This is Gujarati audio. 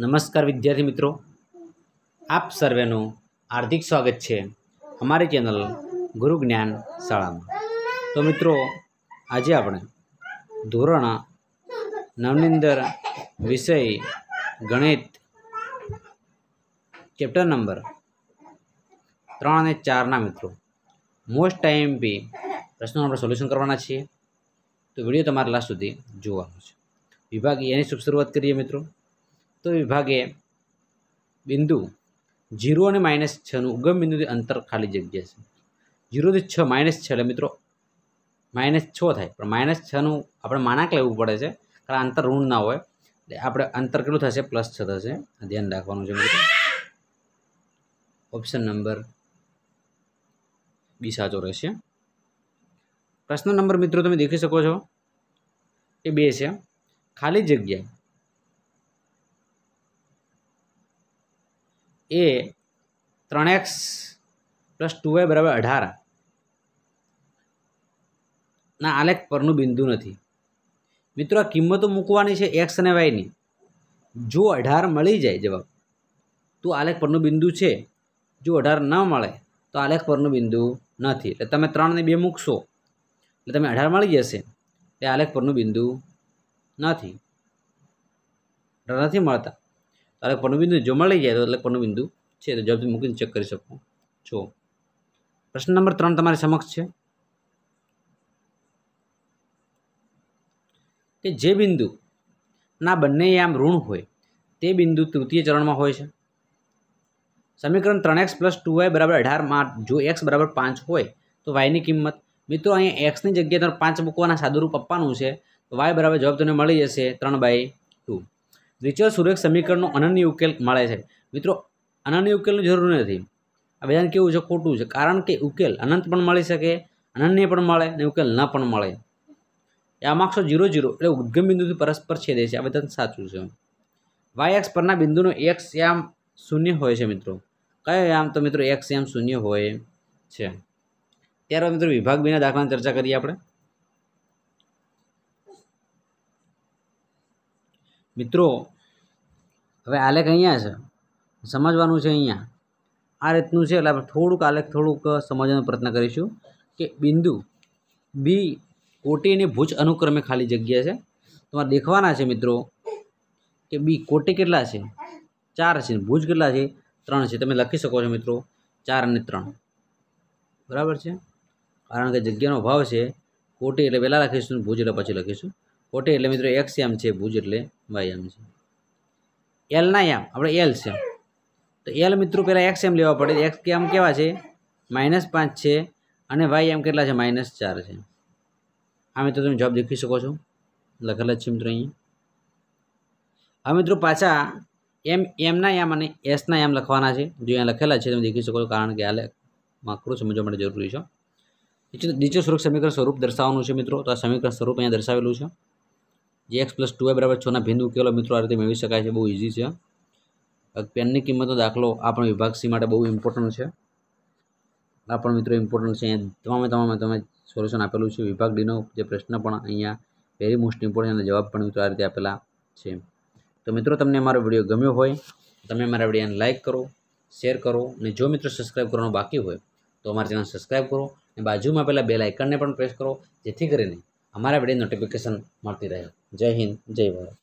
નમસ્કાર વિદ્યાર્થી મિત્રો આપ સર્વેનું હાર્દિક સ્વાગત છે અમારી ચેનલ ગુરુ જ્ઞાન શાળામાં તો મિત્રો આજે આપણે ધોરણ નવની અંદર વિષય ગણિત ચેપ્ટર નંબર ત્રણ અને ચારના મિત્રો મોસ્ટ ટાઈમ બી પ્રશ્નો આપણે સોલ્યુશન કરવાના છીએ તો વિડીયો તમારે લાસ્ટ સુધી જોવાનો છે વિભાગ એની શુભ શરૂઆત કરીએ મિત્રો તો વિભાગે બિંદુ જીરો અને માઇનસ છનું ઉગમ બિંદુથી અંતર ખાલી જગ્યા છે જીરોથી છ માઇનસ છ એટલે મિત્રો માઇનસ છ થાય પણ માઇનસ છનું આપણે માનાક લેવું પડે છે કારણ અંતર ઋણ ના હોય એટલે આપણે અંતર કેટલું થશે પ્લસ છ થશે ધ્યાન રાખવાનું છે મિત્રો ઓપ્શન નંબર બી સાચો રહેશે પ્રશ્ન નંબર મિત્રો તમે દેખી શકો છો એ બે છે ખાલી જગ્યા એ ત્રણ એક્સ પ્લસ ટુ વાય બરાબર અઢાર ના આલેખ પરનું બિંદુ નથી મિત્રો આ કિંમતો મૂકવાની છે એક્સ અને વાયની જો અઢાર મળી જાય જવાબ તો આલેખ પરનું બિંદુ છે જો અઢાર ન મળે તો આલેખ પરનું બિંદુ નથી એટલે તમે ત્રણ ને બે મૂકશો એટલે તમે અઢાર મળી જશે એટલે આલેખ પરનું બિંદુ નથી નથી મળતા તારે પણબિંદુ જોમાં લઈ જાય તો એટલે પણબિંદુ છે તો જવાબ મૂકીને ચેક કરી શકો જો પ્રશ્ન નંબર ત્રણ તમારી સમક્ષ છે કે જે બિંદુ ના બંને આમ ઋણ હોય તે બિંદુ તૃતીય ચરણમાં હોય છે સમીકરણ ત્રણ એક્સ પ્લસ ટુ વાય બરાબર અઢારમાં જો એક્સ બરાબર પાંચ હોય તો વાયની કિંમત મિત્રો અહીંયા એક્સની જગ્યાએ તમારે પાંચ મૂકવાના સાદુરૂપ આપવાનું છે તો વાય બરાબર જવાબ તમને મળી જશે ત્રણ બાય ટુ રિચર્ડ સુરેખ સમીકરણનો અનન્ય ઉકેલ મળે છે મિત્રો અનન્ય ઉકેલની જરૂર નથી આ બધાને કેવું છે ખોટું છે કારણ કે ઉકેલ અનંત પણ મળી શકે અનન્ય પણ મળે અને ઉકેલ ન પણ મળે આ માર્ક્સો જીરો જીરો એટલે ઉદ્ગમ બિંદુથી પરસ્પર છેદે છે આ બધાને સાચું છે વાય એક્સ પરના બિંદુનો એક્સ યામ શૂન્ય હોય છે મિત્રો કયો યામ તો મિત્રો એક્સ યામ શૂન્ય હોય છે ત્યારબાદ મિત્રો વિભાગ બીના દાખલાની ચર્ચા કરીએ આપણે મિત્રો હવે આલેખ અહીંયા છે સમજવાનું છે અહીંયા આ રીતનું છે એટલે આપણે થોડુંક આલેખ થોડુંક સમજવાનો પ્રયત્ન કરીશું કે બિંદુ બી કોટી અને ભુજ અનુક્રમે ખાલી જગ્યા છે તમારે દેખવાના છે મિત્રો કે બી કોટી કેટલા છે ચાર છે ભુજ કેટલા છે ત્રણ છે તમે લખી શકો છો મિત્રો ચાર અને ત્રણ બરાબર છે કારણ કે જગ્યાનો ભાવ છે કોટી એટલે પહેલાં લખીશું ભુજ એટલે પછી લખીશું કોટે એટલે મિત્રો એક્સ એમ છે ભુજ એટલે વાય એમ છે એલ ના એમ આપણે એલ છે તો એલ મિત્રો પહેલાં એક્સ એમ લેવા પડે એક્સ એમ કેવા છે માઇનસ પાંચ છે અને વાય એમ કેટલા છે માઇનસ ચાર છે આ મિત્રો તમે જવાબ દેખી શકો છો લખેલા છે મિત્રો અહીંયા હવે મિત્રો પાછા એમ એમના એમ અને એસના એમ લખવાના છે જો અહીંયા લખેલા છે તમે દેખી શકો છો કારણ કે આ માકરું સમજવા માટે જરૂરી છે નીચે સુરક્ષ સમીકરણ સ્વરૂપ દર્શાવવાનું છે મિત્રો તો આ સમીકરણ સ્વરૂપ અહીંયા દર્શાવેલું છે જે એક્સ પ્લસ ટુ વાય બરાબર છના ભિંદુ ઉકેલો મિત્રો આ રીતે મેળવી શકાય છે બહુ ઇઝી છે પેનની કિંમતનો દાખલો આ પણ વિભાગ સી માટે બહુ ઇમ્પોર્ટન્ટ છે આ પણ મિત્રો ઇમ્પોર્ટન્ટ છે અહીંયા તમામે તમામે તમે સોલ્યુશન આપેલું છે વિભાગ ડીનો જે પ્રશ્ન પણ અહીંયા વેરી મોસ્ટ ઇમ્પોર્ટન્ટ અને જવાબ પણ મિત્રો આ રીતે આપેલા છે તો મિત્રો તમને અમારો વિડીયો ગમ્યો હોય તમે અમારા વિડીયોને લાઇક કરો શેર કરો અને જો મિત્રો સબસ્ક્રાઈબ કરવાનો બાકી હોય તો અમારી ચેનલ સબસ્ક્રાઇબ કરો અને બાજુમાં પેલા બેલ આઇકનને પણ પ્રેસ કરો જેથી કરીને અમારા વિડીયો નોટિફિકેશન મળતી રહે જય હિન્દ જય ભારત